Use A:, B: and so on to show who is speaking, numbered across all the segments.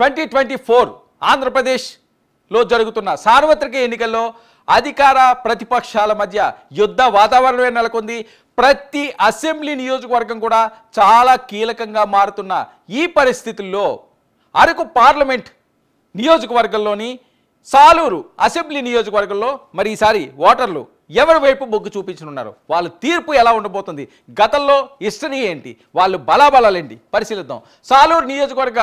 A: twenty twenty four ఆంధ్రప్రదేశ్లో జరుగుతున్న సార్వత్రిక ఎన్నికల్లో అధికార ప్రతిపక్షాల మధ్య యుద్ధ వాతావరణమే నెలకొంది ప్రతి అసెంబ్లీ నియోజకవర్గం కూడా చాలా కీలకంగా మారుతున్న ఈ పరిస్థితుల్లో అరకు పార్లమెంట్ నియోజకవర్గంలోని సాలూరు అసెంబ్లీ నియోజకవర్గంలో మరి ఈసారి ఓటర్లు ఎవరి వైపు బొగ్గు చూపించనున్నారు వాళ్ళ తీర్పు ఎలా ఉండబోతుంది గతంలో హిస్టరీ ఏంటి వాళ్ళు బలాబలాలేంటి పరిశీలిద్దాం సాలూరు నియోజకవర్గ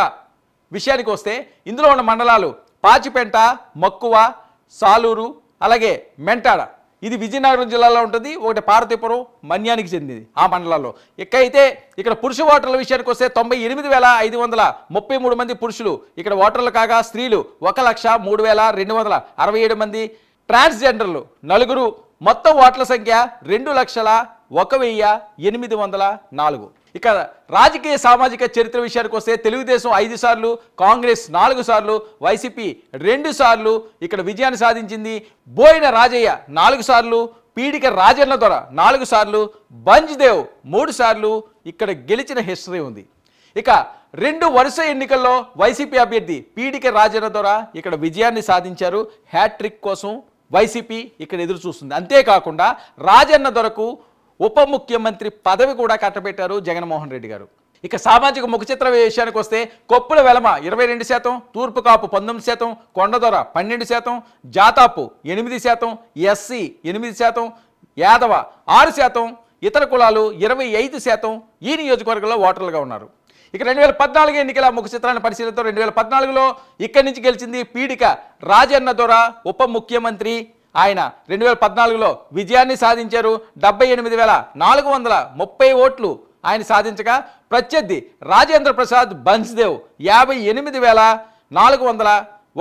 A: విషయానికి వస్తే ఇందులో ఉన్న మండలాలు పాచిపెంట మక్కువ సాలూరు అలాగే మెంటాడ ఇది విజయనగరం జిల్లాలో ఉంటుంది ఒకటి పార్వతీపురం మన్యానికి చెందింది ఆ మండలాల్లో ఇక్కడైతే ఇక్కడ పురుష ఓటర్ల విషయానికి వస్తే తొంభై ఎనిమిది వేల ఐదు వందల ముప్పై మూడు మంది పురుషులు ఇక్కడ ఓటర్లు కాగా స్త్రీలు ఒక లక్ష మూడు వేల రెండు వందల అరవై ఏడు మంది ట్రాన్స్జెండర్లు నలుగురు మొత్తం ఓట్ల సంఖ్య రెండు లక్షల ఒక వెయ్య ఎనిమిది వందల నాలుగు ఇక రాజకీయ సామాజిక చరిత్ర విషయానికి వస్తే తెలుగుదేశం ఐదు సార్లు కాంగ్రెస్ నాలుగు సార్లు వైసీపీ రెండు సార్లు ఇక్కడ విజయాన్ని సాధించింది బోయిన రాజయ్య నాలుగు సార్లు పీడిక రాజన్న దొర నాలుగు సార్లు బంజ్దేవ్ మూడు సార్లు ఇక్కడ గెలిచిన హిస్టరీ ఉంది ఇక రెండు వరుస ఎన్నికల్లో వైసీపీ అభ్యర్థి పీడిక రాజన్న దొర ఇక్కడ విజయాన్ని సాధించారు హ్యాట్రిక్ కోసం వైసీపీ ఇక్కడ ఎదురు చూస్తుంది అంతేకాకుండా రాజన్న దొరకు ఉప ముఖ్యమంత్రి పదవి కూడా కట్టబెట్టారు జగన్మోహన్ రెడ్డి గారు ఇక సామాజిక ముఖచిత్ర విషయానికి వస్తే కొప్పుల వెలమ ఇరవై రెండు శాతం తూర్పు కాపు పంతొమ్మిది శాతం కొండదొర పన్నెండు శాతం జాతాపు ఎనిమిది శాతం ఎస్సీ ఎనిమిది శాతం యాదవ ఆరు శాతం ఇతర కులాలు ఇరవై ఐదు శాతం ఈ నియోజకవర్గంలో ఓటర్లుగా ఉన్నారు ఇక రెండు వేల పద్నాలుగు ఎన్నికల ముఖ చిత్రాన్ని పరిశీలిస్తూ రెండు వేల పద్నాలుగులో ఇక్కడి నుంచి గెలిచింది పీడిక రాజన్న దొర ఉప ముఖ్యమంత్రి ఆయన రెండు వేల పద్నాలుగులో విజయాన్ని సాధించారు డెబ్బై ఎనిమిది వేల నాలుగు వందల ముప్పై ఓట్లు ఆయన సాధించగా ప్రత్యర్థి రాజేంద్ర ప్రసాద్ బన్స్దేవ్ యాభై ఎనిమిది వేల నాలుగు వందల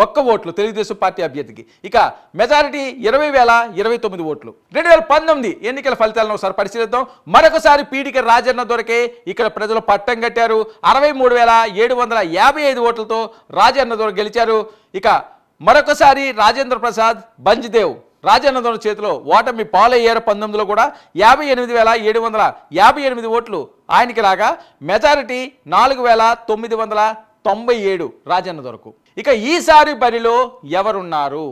A: ఒక్క ఓట్లు తెలుగుదేశం పార్టీ అభ్యర్థికి ఇక మెజారిటీ ఇరవై వేల ఇరవై తొమ్మిది ఓట్లు రెండు వేల పంతొమ్మిది ఎన్నికల ఫలితాలను ఒకసారి పరిశీలిద్దాం మరొకసారి పీడిక రాజన్న దొరకే ఇక్కడ ప్రజలు పట్టం కట్టారు అరవై మూడు వేల ఏడు వందల యాభై ఐదు ఓట్లతో రాజన్న దొర గెలిచారు ఇక మరొకసారి రాజేంద్ర ప్రసాద్ బంజ్దేవ్ రాజానందం చేతిలో ఓటమి పాలయ్యారు పంతొమ్మిదిలో కూడా యాభై ఎనిమిది వేల ఏడు వందల యాభై ఎనిమిది ఓట్లు ఆయనకి రాగా మెజారిటీ నాలుగు వేల తొమ్మిది వందల తొంభై ఏడు రాజన్న దొరకు ఇక ఈసారి బరిలో ఎవరున్నారు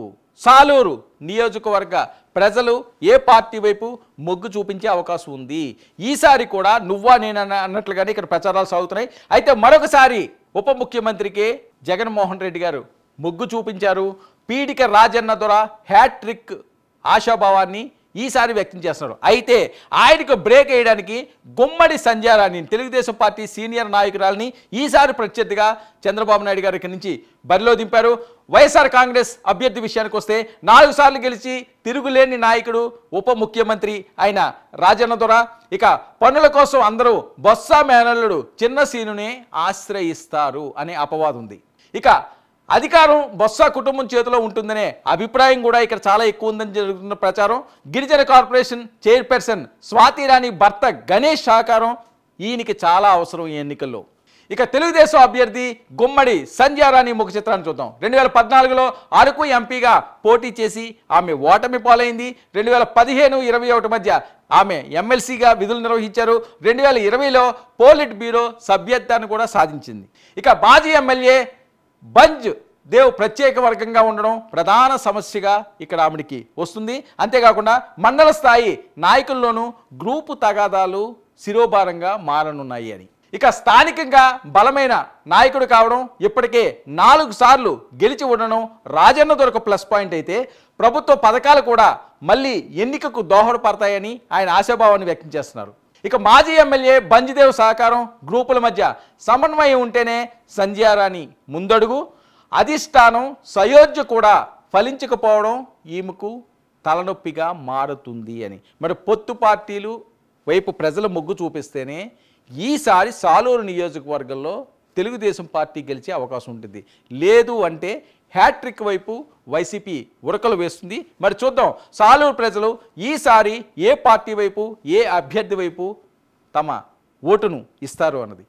A: సాలూరు నియోజకవర్గ ప్రజలు ఏ పార్టీ వైపు మొగ్గు చూపించే అవకాశం ఉంది ఈసారి కూడా నువ్వా నేను అన్నట్లుగానే ఇక్కడ ప్రచారాలు సాగుతున్నాయి అయితే మరొకసారి ఉప ముఖ్యమంత్రికి జగన్మోహన్ రెడ్డి గారు మొగ్గు చూపించారు పీడిక రాజన్న దొర హ్యాట్రిక్ ఆశాభావాన్ని ఈసారి వ్యక్తం చేస్తున్నారు అయితే ఆయనకు బ్రేక్ వేయడానికి గుమ్మడి సంజారాన్ని తెలుగుదేశం పార్టీ సీనియర్ నాయకురాలని ఈసారి ప్రత్యర్థిగా చంద్రబాబు నాయుడు గారి నుంచి బరిలో దింపారు వైఎస్ఆర్ కాంగ్రెస్ అభ్యర్థి విషయానికి వస్తే నాలుగు సార్లు గెలిచి తిరుగులేని నాయకుడు ఉప ముఖ్యమంత్రి ఆయన రాజన్న దొర ఇక పనుల కోసం అందరూ బొత్స మేనల్లుడు చిన్న సీనుని ఆశ్రయిస్తారు అనే అపవాదం ఉంది ఇక అధికారం బొత్స కుటుంబం చేతిలో ఉంటుందనే అభిప్రాయం కూడా ఇక్కడ చాలా ఎక్కువ ఉందని జరుగుతున్న ప్రచారం గిరిజన కార్పొరేషన్ చైర్పర్సన్ స్వాతి రాణి భర్త గణేష్ సహకారం ఈయనకి చాలా అవసరం ఈ ఎన్నికల్లో ఇక తెలుగుదేశం అభ్యర్థి గుమ్మడి సంధ్యారాణి ముఖ చిత్రాన్ని చూద్దాం రెండు వేల పద్నాలుగులో అరకు ఎంపీగా పోటీ చేసి ఆమె ఓటమి పాలైంది రెండు వేల పదిహేను ఇరవై ఒకటి మధ్య ఆమె ఎమ్మెల్సీగా విధులు నిర్వహించారు రెండు వేల ఇరవైలో పోలిట్ బ్యూరో సభ్యత్వాన్ని కూడా సాధించింది ఇక మాజీ ఎమ్మెల్యే బంజ్ దేవ్ ప్రత్యేక వర్గంగా ఉండడం ప్రధాన సమస్యగా ఇక్కడ ఆమెకి వస్తుంది అంతేకాకుండా మండల స్థాయి నాయకుల్లోనూ గ్రూపు తగాదాలు శిరోభారంగా మారనున్నాయి అని ఇక స్థానికంగా బలమైన నాయకుడు కావడం ఇప్పటికే నాలుగు సార్లు గెలిచి ఉండడం రాజన్న దొరక ప్లస్ పాయింట్ అయితే ప్రభుత్వ పథకాలు కూడా మళ్ళీ ఎన్నికకు దోహదపడతాయని ఆయన ఆశాభావాన్ని వ్యక్తం చేస్తున్నారు ఇక మాజీ ఎమ్మెల్యే బంజిదేవ్ సహకారం గ్రూపుల మధ్య సమన్వయం ఉంటేనే సంధ్యారాణి ముందడుగు అధిష్టానం సయోధ్య కూడా ఫలించకపోవడం ఈమెకు తలనొప్పిగా మారుతుంది అని మరి పొత్తు పార్టీలు వైపు ప్రజల మొగ్గు చూపిస్తేనే ఈసారి సాలూరు నియోజకవర్గంలో తెలుగుదేశం పార్టీ గెలిచే అవకాశం ఉంటుంది లేదు అంటే హ్యాట్రిక్ వైపు వైసీపీ ఉరకలు వేస్తుంది మరి చూద్దాం సాలూరు ప్రజలు ఈసారి ఏ పార్టీ వైపు ఏ అభ్యర్థి వైపు తమ ఓటును ఇస్తారు అన్నది